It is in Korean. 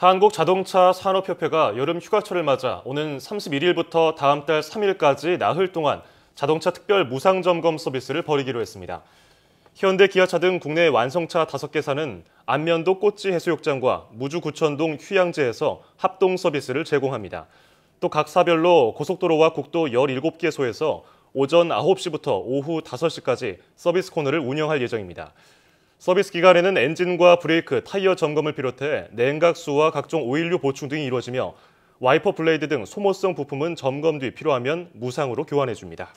한국자동차 산업협회가 여름 휴가철을 맞아 오는 31일부터 다음 달 3일까지 나흘 동안 자동차 특별 무상 점검 서비스를 벌이기로 했습니다. 현대 기아차 등 국내 완성차 5개사는 안면도 꽃지 해수욕장과 무주 구천동 휴양지에서 합동 서비스를 제공합니다. 또 각 사별로 고속도로와 국도 17개소에서 오전 9시부터 오후 5시까지 서비스 코너를 운영할 예정입니다. 서비스 기간에는 엔진과 브레이크, 타이어 점검을 비롯해 냉각수와 각종 오일류 보충 등이 이루어지며 와이퍼 블레이드 등 소모성 부품은 점검 뒤 필요하면 무상으로 교환해줍니다.